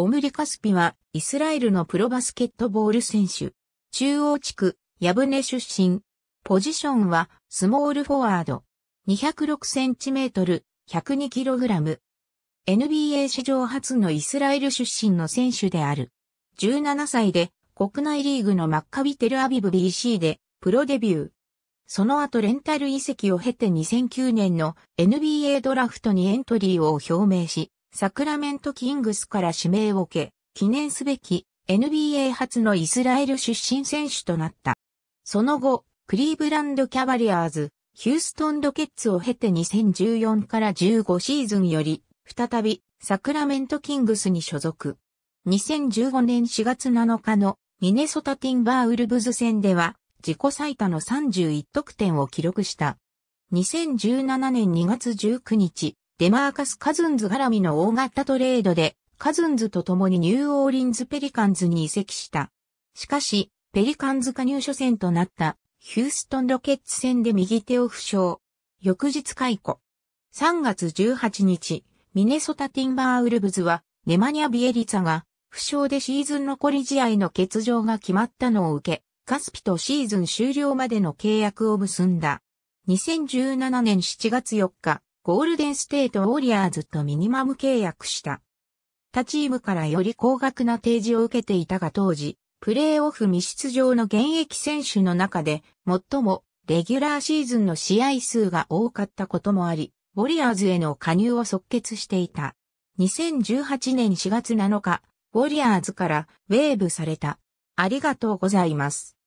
オムリ・カスピは、イスラエルのプロバスケットボール選手。中央地区、ヤブネ出身。ポジションは、スモールフォワード。206センチメートル、102キログラム。NBA 史上初のイスラエル出身の選手である。17歳で、国内リーグのマッカビテルアビブ BC で、プロデビュー。その後レンタル移籍を経て2009年の NBA ドラフトにエントリーを表明し、サクラメントキングスから指名を受け、記念すべき NBA 初のイスラエル出身選手となった。その後、クリーブランドキャバリアーズ、ヒューストンロケッツを経て2014から15シーズンより、再びサクラメントキングスに所属。2015年4月7日のミネソタティンバーウルブズ戦では自己最多の31得点を記録した。2017年2月19日、デマーカス・カズンズ絡みの大型トレードで、カズンズと共にニューオーリンズ・ペリカンズに移籍した。しかし、ペリカンズ加入初戦となったヒューストンロケッツ戦で右手を負傷。翌日解雇。3月18日、ミネソタ・ティンバーウルブズは、ネマニア・ビエリツァが、負傷でシーズン残り試合の欠場が決まったのを受け、カスピとシーズン終了までの契約を結んだ。2017年7月4日、ゴールデンステートウォリアーズとミニマム契約した。他チームからより高額な提示を受けていたが当時、プレーオフ未出場の現役選手の中で、最もレギュラーシーズンの試合数が多かったこともあり、ウォリアーズへの加入を即決していた。2018年4月7日、ウォリアーズからウェーブされた。ありがとうございます。